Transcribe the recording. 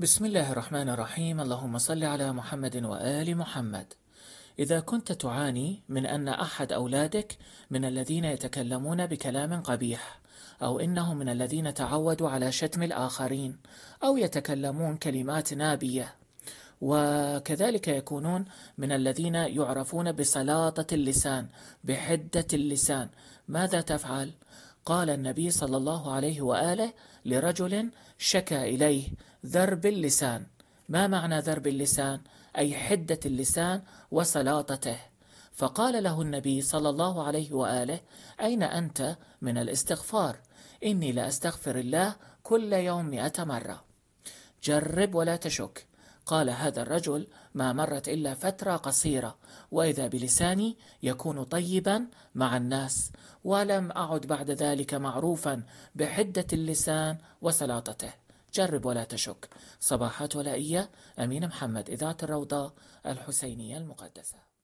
بسم الله الرحمن الرحيم اللهم صل على محمد وآل محمد إذا كنت تعاني من أن أحد أولادك من الذين يتكلمون بكلام قبيح أو إنهم من الذين تعودوا على شتم الآخرين أو يتكلمون كلمات نابية وكذلك يكونون من الذين يعرفون بسلاطة اللسان بحدة اللسان ماذا تفعل؟ قال النبي صلى الله عليه وآله لرجل شكى إليه ذرب اللسان ما معنى ذرب اللسان؟ أي حدة اللسان وسلاطته فقال له النبي صلى الله عليه وآله أين أنت من الاستغفار؟ إني لأستغفر الله كل يوم مئة مرة جرب ولا تشك قال هذا الرجل ما مرت إلا فترة قصيرة وإذا بلساني يكون طيبا مع الناس ولم أعد بعد ذلك معروفا بحدة اللسان وسلاطته جرب ولا تشك صباحات ولائية أمين محمد إذاعة الروضة الحسينية المقدسة